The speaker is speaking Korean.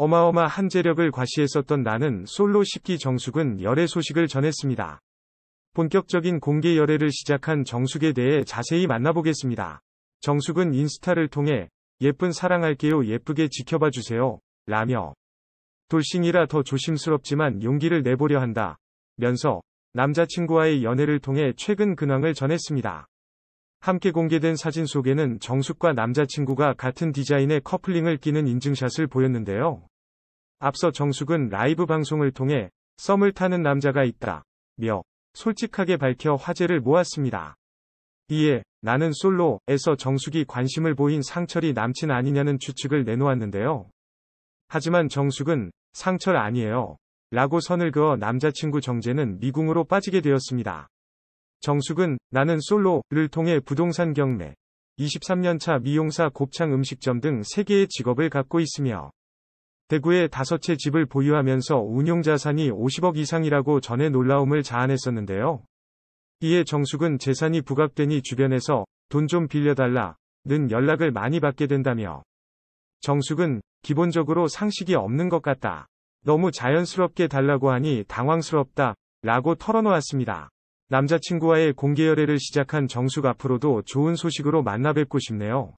어마어마한 재력을 과시했었던 나는 솔로 10기 정숙은 열애 소식을 전했습니다. 본격적인 공개 열애를 시작한 정숙에 대해 자세히 만나보겠습니다. 정숙은 인스타를 통해 예쁜 사랑할게요 예쁘게 지켜봐 주세요 라며 돌싱이라 더 조심스럽지만 용기를 내보려 한다 면서 남자친구와의 연애를 통해 최근 근황을 전했습니다. 함께 공개된 사진 속에는 정숙과 남자친구가 같은 디자인의 커플링을 끼는 인증샷을 보였는데요. 앞서 정숙은 라이브 방송을 통해 썸을 타는 남자가 있다. 며 솔직하게 밝혀 화제를 모았습니다. 이에 나는 솔로에서 정숙이 관심을 보인 상철이 남친 아니냐는 추측을 내놓았는데요. 하지만 정숙은 상철 아니에요. 라고 선을 그어 남자친구 정재는 미궁으로 빠지게 되었습니다. 정숙은 나는 솔로를 통해 부동산 경매, 23년차 미용사 곱창 음식점 등 3개의 직업을 갖고 있으며 대구에 5채 집을 보유하면서 운용자산이 50억 이상이라고 전해 놀라움을 자아냈었는데요. 이에 정숙은 재산이 부각되니 주변에서 돈 좀 빌려달라 는 연락을 많이 받게 된다며 정숙은 기본적으로 상식이 없는 것 같다. 너무 자연스럽게 달라고 하니 당황스럽다 라고 털어놓았습니다. 남자친구와의 공개 열애를 시작한 정숙 앞으로도 좋은 소식으로 만나 뵙고 싶네요.